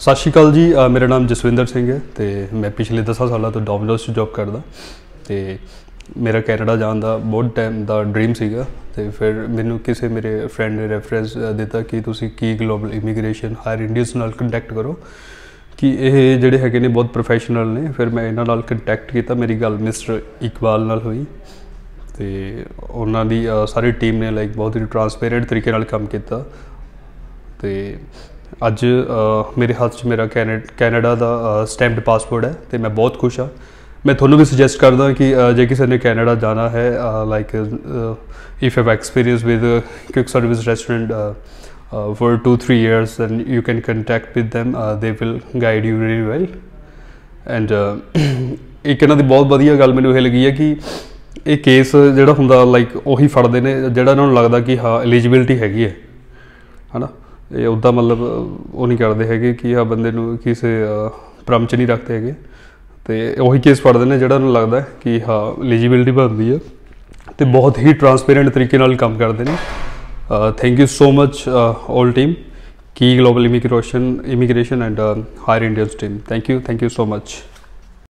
ਸਤਿ ਸ਼੍ਰੀ ਅਕਾਲ ਜੀ ਮੇਰਾ ਨਾਮ ਜਸਵਿੰਦਰ ਸਿੰਘ ਹੈ ਤੇ ਮੈਂ ਪਿਛਲੇ 10 ਸਾਲਾਂ ਤੋਂ ਡੋਮਿਨੋਸ 'ਚ ਜੌਬ ਕਰਦਾ ਤੇ ਮੇਰਾ ਕੈਨੇਡਾ ਜਾਣ ਦਾ ਬਹੁਤ ਟਾਈਮ ਦਾ ਡ੍ਰੀਮ ਸੀਗਾ ਤੇ ਫਿਰ ਮੈਨੂੰ ਕਿਸੇ ਮੇਰੇ ਫਰੈਂਡ ਨੇ ਰੈਫਰੈਂਸ ਦਿੱਤਾ ਕਿ ਤੁਸੀਂ ਕੀ ਗਲੋਬਲ ਇਮੀਗ੍ਰੇਸ਼ਨ ਹਾਇਰ ਇੰਡੀਅਨਸ ਨਾਲ ਕੰਟੈਕਟ ਕਰੋ ਕਿ ਇਹ ਜਿਹੜੇ ਹੈਗੇ ਨੇ ਬਹੁਤ ਪ੍ਰੋਫੈਸ਼ਨਲ ਨੇ ਫਿਰ ਮੈਂ ਇਹਨਾਂ ਨਾਲ ਕੰਟੈਕਟ ਕੀਤਾ ਮੇਰੀ ਗੱਲ ਮਿਸਟਰ ਇਕਬਾਲ ਨਾਲ ਹੋਈ ਤੇ ਉਹਨਾਂ ਦੀ ਸਾਰੀ ਟੀਮ ਨੇ ਲਾਈਕ ਬਹੁਤ ਹੀ ਟਰਾਂਸਪੇਰੈਂਟ ਤਰੀਕੇ ਨਾਲ ਕੰਮ ਕੀਤਾ ਤੇ ਅੱਜ ਮੇਰੇ ਹੱਥ 'ਚ ਮੇਰਾ ਕੈਨੇਡਾ ਦਾ ਸਟੈਂਪਡ ਪਾਸਪੋਰਟ ਹੈ ਤੇ ਮੈਂ ਬਹੁਤ ਖੁਸ਼ ਹਾਂ ਮੈਂ ਤੁਹਾਨੂੰ ਵੀ ਸੁਜੈਸਟ ਕਰਦਾ ਕਿ ਜੇ ਕਿਸੇ ਨੇ ਕੈਨੇਡਾ ਜਾਣਾ ਹੈ like if have experience with quick service restaurant for 2 3 years than you can contact with them they will guide you really well and ਇੱਕ ਇਹਨਾਂ ਦੀ ਬਹੁਤ ਵਧੀਆ ਗੱਲ ਮੈਨੂੰ ਇਹ ਲੱਗੀ ਹੈ ਕਿ ਇਹ ਕੇਸ ਜਿਹੜਾ ਹੁੰਦਾ ਲਾਈਕ ਉਹੀ ਫੜਦੇ ਨੇ ਜਿਹੜਾ ਇਹਨਾਂ ਨੂੰ ਲੱਗਦਾ ਕਿ ਹਾਂ ਐਲੀਜੀਬਿਲਟੀ ਹੈਗੀ ਹੈ ਹਨਾ ਇਹ ਉਦਾਂ ਮਤਲਬ ਉਹ ਨਹੀਂ ਕਰਦੇ ਹੈਗੇ ਕਿ ਆ ਬੰਦੇ ਨੂੰ ਕਿਸੇ ਪ੍ਰਮ ਚ ਨਹੀਂ ਰੱਖਦੇ ਹੈਗੇ ਤੇ ਉਹੀ ਕੇਸ ਫੜਦੇ ਨੇ ਜਿਹੜਾ ਨੂੰ ਲੱਗਦਾ ਕਿ ਹਾਂ ਐਲੀਜੀਬਿਲਟੀ ਬਣਦੀ ਹੈ ਤੇ ਬਹੁਤ ਹੀ ਟਰਾਂਸਪੇਰੈਂਟ ਤਰੀਕੇ ਨਾਲ ਕੰਮ ਕਰਦੇ ਨੇ thank you so much 올 team ਕੀ global immigration immigration and hire Indians team thank you thank you so much